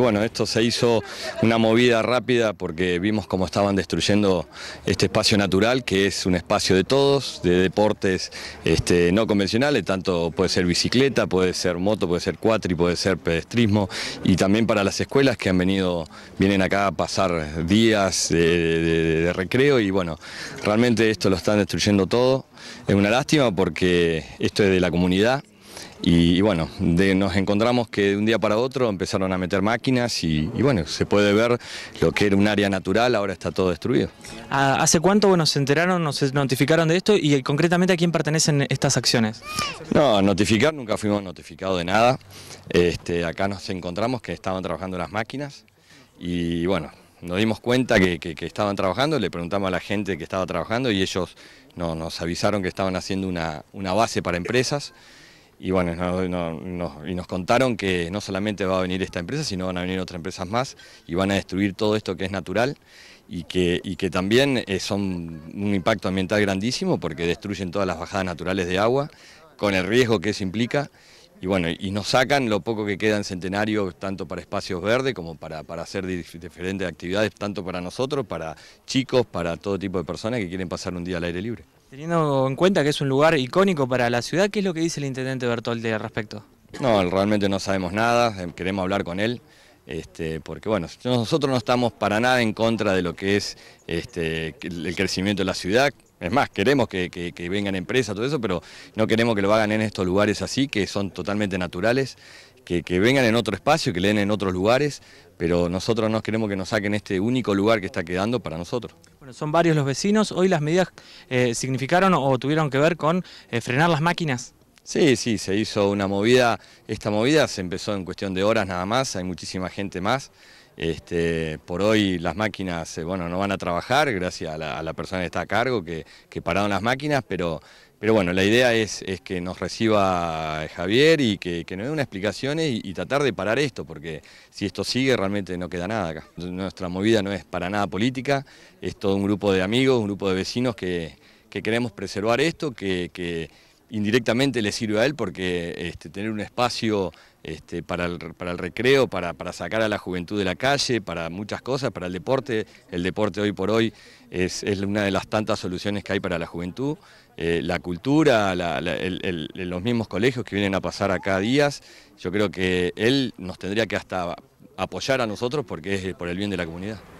Bueno, esto se hizo una movida rápida porque vimos cómo estaban destruyendo este espacio natural, que es un espacio de todos, de deportes este, no convencionales, tanto puede ser bicicleta, puede ser moto, puede ser cuatri, puede ser pedestrismo, y también para las escuelas que han venido, vienen acá a pasar días de recreo, y bueno, realmente esto lo están destruyendo todo. Es una lástima porque esto es de la comunidad, y, bueno, nos encontramos que de un día para otro empezaron a meter máquinas y, bueno, se puede ver lo que era un área natural, ahora está todo destruido. Ah, ¿Hace cuánto bueno, se enteraron, nos notificaron de esto y concretamente a quién pertenecen estas acciones? No, notificar, nunca fuimos notificados de nada. Este, acá nos encontramos que estaban trabajando las máquinas y bueno, nos dimos cuenta que, estaban trabajando, le preguntamos a la gente que estaba trabajando y ellos nos avisaron que estaban haciendo una, una base para empresas y bueno, y nos contaron que no solamente va a venir esta empresa, sino van a venir otras empresas más y van a destruir todo esto que es natural y que, y que también eh, son un impacto ambiental grandísimo porque destruyen todas las bajadas naturales de agua con el riesgo que eso implica. Y bueno, y nos sacan lo poco que queda en Centenario, tanto para espacios verdes como para, para hacer diferentes actividades, tanto para nosotros, para chicos, para todo tipo de personas que quieren pasar un día al aire libre. Teniendo en cuenta que es un lugar icónico para la ciudad, ¿qué es lo que dice el intendente Bertoldi al respecto? No, realmente no sabemos nada, eh, queremos hablar con él. Este, porque bueno, nosotros no estamos para nada en contra de lo que es este, el crecimiento de la ciudad, es más, queremos que vengan empresas, todo eso, pero no queremos que lo hagan en estos lugares así, que son totalmente naturales que, vengan en otro espacio, que leen en otros lugares, pero nosotros no queremos que nos saquen este único lugar que está quedando para nosotros. Bueno, son varios los vecinos, hoy las medidas eh, significaron o tuvieron que ver con eh, frenar las máquinas. Sí, sí, se hizo una movida, esta movida se empezó en cuestión de horas nada más, hay muchísima gente más. Este, por hoy las máquinas eh, bueno, no van a trabajar gracias a la, persona que está a cargo, que, que pararon las máquinas, pero pero bueno, la idea es, es, que nos reciba eh, Javier y que, que nos dé unas explicaciones y, tratar de parar esto, porque si esto sigue realmente no queda nada acá. Nuestra movida no es para nada política, es todo un grupo de amigos, un grupo de vecinos que, que queremos preservar esto, que, que indirectamente le sirve a él porque este, tener un espacio este, para, el, recreo, para, sacar a la juventud de la calle, para muchas cosas, para el deporte. El deporte hoy por hoy es, una de las tantas soluciones que hay para la juventud. Eh, la cultura, los mismos colegios que vienen a pasar acá días. Yo creo que él nos tendría que hasta apoyar a nosotros porque es por el bien de la comunidad.